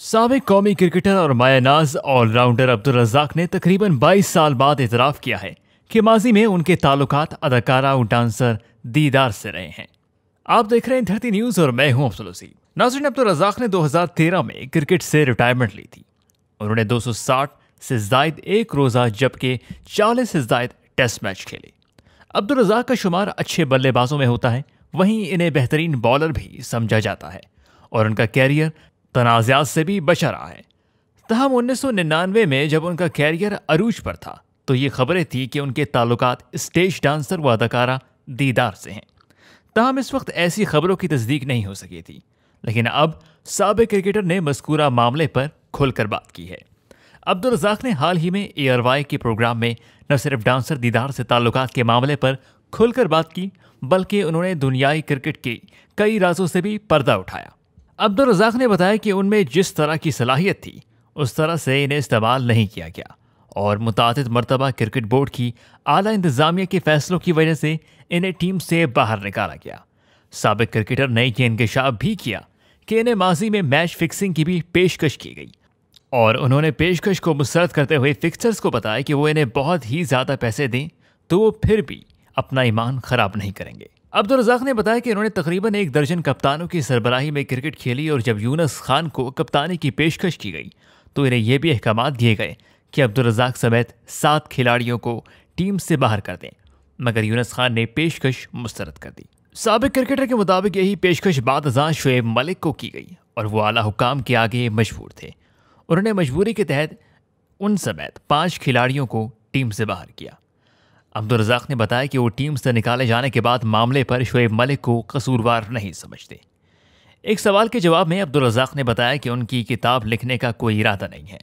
सबक कौमी क्रिकेटर और मायानाज ऑलराउंडर अब्दुल रजाक ने तकरीबन 22 साल बाद इतराफ़ किया है कि माजी में उनके ताल्लुक अदाकारा और डांसर दीदार से रहे हैं आप देख रहे हैं धरती न्यूज़ और मैं हूं अब्दुल वसीम नाजरीन अब्दुल रजाक ने 2013 में क्रिकेट से रिटायरमेंट ली थी उन्होंने 260 से जायद एक रोज़ा जबकि 40 से जायद टेस्ट मैच खेले अब्दुल रजाक का शुमार अच्छे बल्लेबाजों में होता है वहीं इन्हें बेहतरीन बॉलर भी समझा जाता है और उनका कैरियर तनाज़ात से भी बचा रहा है तहम उन्नीस में जब उनका कैरियर अरूज पर था तो ये खबरें थी कि उनके ताल्लुक स्टेज डांसर व अदाकारा दीदार से हैं तहम इस वक्त ऐसी खबरों की तस्दीक नहीं हो सकी थी लेकिन अब सबक क्रिकेटर ने मस्कूरा मामले पर खुलकर बात की है अब्दुल रजाक ने हाल ही में वाई के प्रोग्राम में न सिर्फ डांसर दीदार से ताल्लुक के मामले पर खुलकर बात की बल्कि उन्होंने दुनियाई क्रिकेट के कई राजों से भी पर्दा उठाया अब्दुल रजाक ने बताया कि उनमें जिस तरह की सलाहियत थी उस तरह से इन्हें इस्तेमाल नहीं किया गया और मुतद मरतबा क्रिकेट बोर्ड की अली इंतज़ामिया के फैसलों की वजह से इन्हें टीम से बाहर निकाला गया सबक क्रिकेटर ने यह इंकशाफ भी किया कि इन्हें माजी में मैच फिक्सिंग की भी पेशकश की गई और उन्होंने पेशकश को मुस्रद करते हुए फिक्सर्स को बताया कि वो इन्हें बहुत ही ज़्यादा पैसे दें तो वो फिर भी अपना ईमान ख़राब नहीं करेंगे अब्दुलरजाक ने बताया कि इन्होंने तकरीबन एक दर्जन कप्तानों की सरबराही में क्रिकेट खेली और जब यूनस खान को कप्तानी की पेशकश की गई तो इन्हें यह भी अहकाम दिए गए कि अब्दुलरजाक समेत सात खिलाड़ियों को टीम से बाहर कर दें मगर यूनस खान ने पेशकश मुस्तरद कर दी सबक क्रिकेटर के मुताबिक यही पेशकश बादजा शुएब मलिक को की गई और वह अला हुकाम के आगे मजबूर थे उन्होंने मजबूरी के तहत उन समेत पाँच खिलाड़ियों को टीम से बाहर किया अब्दुल रजाक ने बताया कि वो टीम से निकाले जाने के बाद मामले पर शुएब मलिक को कसूरवार नहीं समझते एक सवाल के जवाब में अब्दुल रजाक ने बताया कि उनकी किताब लिखने का कोई इरादा नहीं है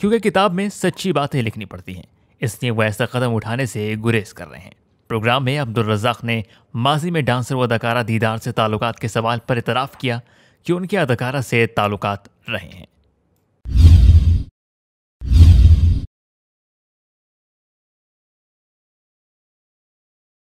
क्योंकि किताब में सच्ची बातें लिखनी पड़ती हैं इसलिए वह ऐसा कदम उठाने से गुरेज कर रहे हैं प्रोग्राम में अब्दुल रजाक ने माजी में डांसर व अदाकारा दीदार से ताल्लुक के सवाल पर इतराफ़ किया कि उनके अदाकारा से ताल्लुक रहे हैं